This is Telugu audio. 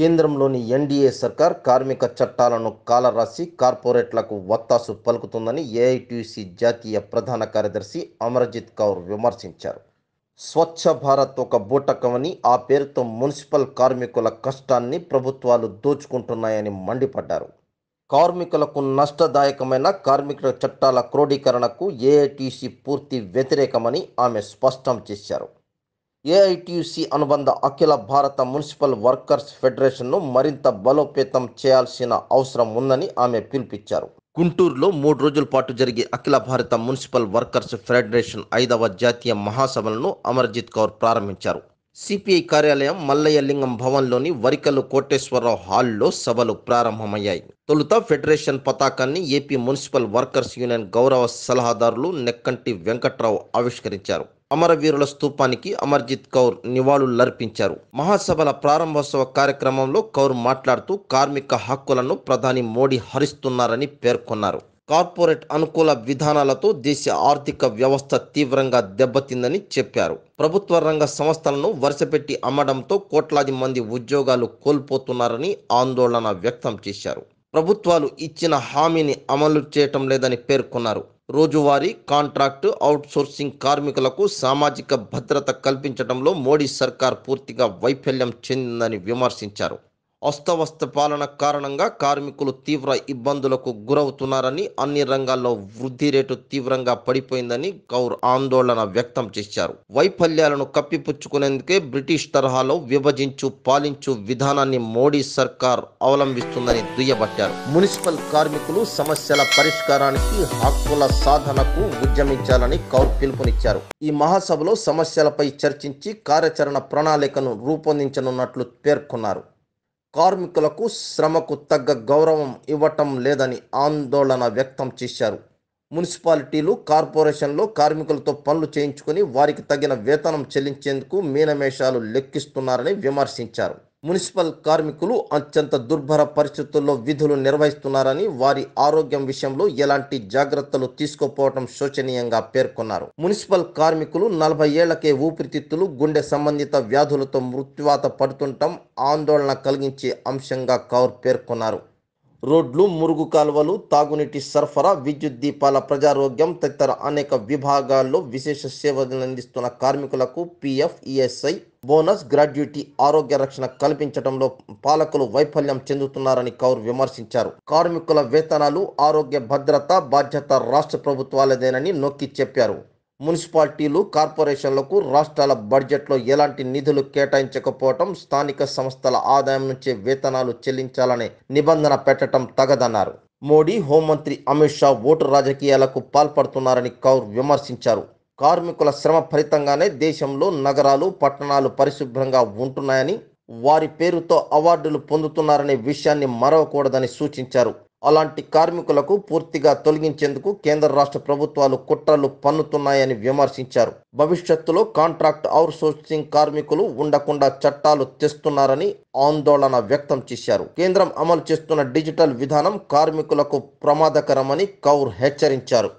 కేంద్రంలోని ఎన్డీఏ సర్కార్ కార్మిక చట్టాలను కాలరాసి కార్పొరేట్లకు వత్తాసు పలుకుతుందని ఏఐటీసీ జాతీయ ప్రధాన కార్యదర్శి అమర్జిత్ కౌర్ విమర్శించారు స్వచ్ఛ భారత్ ఒక బూటకమని ఆ పేరుతో మున్సిపల్ కార్మికుల కష్టాన్ని ప్రభుత్వాలు దోచుకుంటున్నాయని మండిపడ్డారు కార్మికులకు నష్టదాయకమైన కార్మికుల చట్టాల క్రోడీకరణకు ఏఐటీసీ పూర్తి వ్యతిరేకమని ఆమె స్పష్టం చేశారు ఏఐటియుసి అనుబంధ అఖిల భారత మున్సిపల్ వర్కర్స్ ఫెడరేషన్ను మరింత బలోపేతం చేయాల్సిన అవసరం ఉందని ఆమె పిలుపిచ్చారు గుంటూరులో మూడు రోజుల పాటు జరిగే అఖిల భారత మున్సిపల్ వర్కర్స్ ఫెడరేషన్ ఐదవ జాతీయ మహాసభలను అమర్జిత్ కౌర్ ప్రారంభించారు సిపిఐ కార్యాలయం మల్లయ్యలింగం భవన్లోని వరికల్లు కోటేశ్వరరావు హాల్లో సభలు ప్రారంభమయ్యాయి తొలుత ఫెడరేషన్ పతాకాన్ని ఏపీ మున్సిపల్ వర్కర్స్ యూనియన్ గౌరవ సలహాదారులు నెక్కంటి వెంకట్రావు ఆవిష్కరించారు అమరవీరుల స్థూపానికి అమర్జిత్ కౌర్ నివాళులర్పించారు మహాసభల ప్రారంభోత్సవ కార్యక్రమంలో కౌర్ మాట్లాడుతూ కార్మిక హక్కులను ప్రధాని మోడీ హరిస్తున్నారని పేర్కొన్నారు కార్పొరేట్ అనుకూల విధానాలతో దేశ ఆర్థిక వ్యవస్థ తీవ్రంగా దెబ్బతిందని చెప్పారు ప్రభుత్వ రంగ సంస్థలను వరుసపెట్టి అమ్మడంతో కోట్లాది మంది ఉద్యోగాలు కోల్పోతున్నారని ఆందోళన వ్యక్తం చేశారు ప్రభుత్వాలు ఇచ్చిన హామీని అమలు చేయటం లేదని పేర్కొన్నారు రోజువారీ కాంట్రాక్టు అవుట్సోర్సింగ్ కార్మికులకు సామాజిక భద్రత కల్పించడంలో మోడీ సర్కార్ పూర్తిగా వైఫల్యం చెందిందని విమర్శించారు అస్తవ్యస్త పాలన కారణంగా కార్మికులు తీవ్ర ఇబ్బందులకు గురవుతున్నారని అన్ని రంగాల్లో వృద్ధి రేటు తీవ్రంగా పడిపోయిందని కౌర్ ఆందోళన వ్యక్తం చేశారు వైఫల్యాలను కప్పిపుచ్చుకునేందుకే బ్రిటిష్ తరహాలో విభజించు పాలించు విధానాన్ని మోడీ సర్కార్ అవలంబిస్తుందని దుయ్యబట్టారు మున్సిపల్ కార్మికులు సమస్యల పరిష్కారానికి హక్కుల సాధనకు ఉద్యమించాలని కౌర్ పిలుపునిచ్చారు ఈ మహాసభలో సమస్యలపై చర్చించి కార్యాచరణ ప్రణాళికను రూపొందించనున్నట్లు పేర్కొన్నారు కార్మికులకు శ్రమకు తగ్గ గౌరవం ఇవ్వటం లేదని ఆందోళన వ్యక్తం చేశారు మున్సిపాలిటీలు కార్పొరేషన్లు కార్మికులతో పనులు చేయించుకుని వారికి తగిన వేతనం చెల్లించేందుకు మీనమేషాలు లెక్కిస్తున్నారని విమర్శించారు మున్సిపల్ కార్మికులు అత్యంత దుర్భర పరిస్థితుల్లో విధులు నిర్వహిస్తున్నారని వారి ఆరోగ్యం విషయంలో ఎలాంటి జాగ్రత్తలు తీసుకోపోవడం శోచనీయంగా పేర్కొన్నారు మున్సిపల్ కార్మికులు నలభై ఏళ్లకే ఊపిరితిత్తులు గుండె సంబంధిత వ్యాధులతో మృత్యువాత పడుతుండటం ఆందోళన కలిగించే అంశంగా కౌర్ పేర్కొన్నారు రోడ్లు మురుగు కాలువలు తాగునీటి సరఫరా విద్యుత్ దీపాల ప్రజారోగ్యం తదితర అనేక విభాగాల్లో విశేష సేవలు అందిస్తున్న కార్మికులకు పిఎఫ్ ఈఎస్ఐ బోనస్ గ్రాడ్యుటీ ఆరోగ్య రక్షణ కల్పించడంలో పాలకులు వైఫల్యం చెందుతున్నారని కౌర్ విమర్శించారు కార్మికుల వేతనాలు ఆరోగ్య భద్రత బాధ్యత రాష్ట్ర ప్రభుత్వాలదేనని నొక్కి చెప్పారు మున్సిపాలిటీలు కార్పొరేషన్లకు రాష్ట్రాల బడ్జెట్లో ఎలాంటి నిధులు కేటాయించకపోవటం స్థానిక సంస్థల ఆదాయం నుంచే వేతనాలు చెల్లించాలనే నిబంధన పెట్టడం తగదన్నారు మోడీ హోంమంత్రి అమిత్ షా ఓటు రాజకీయాలకు పాల్పడుతున్నారని కౌర్ విమర్శించారు కార్మికుల శ్రమ ఫలితంగానే దేశంలో నగరాలు పట్టణాలు పరిశుభ్రంగా ఉంటున్నాయని వారి పేరుతో అవార్డులు పొందుతున్నారనే విషయాన్ని మరవకూడదని సూచించారు అలాంటి కార్మికులకు పూర్తిగా తొలగించేందుకు కేంద్ర రాష్ట్ర ప్రభుత్వాలు కుట్రలు పన్నుతున్నాయని విమర్శించారు భవిష్యత్తులో కాంట్రాక్ట్ సోర్సింగ్ కార్మికులు ఉండకుండా చట్టాలు తెస్తున్నారని ఆందోళన వ్యక్తం చేశారు కేంద్రం అమలు చేస్తున్న డిజిటల్ విధానం కార్మికులకు ప్రమాదకరమని కౌర్ హెచ్చరించారు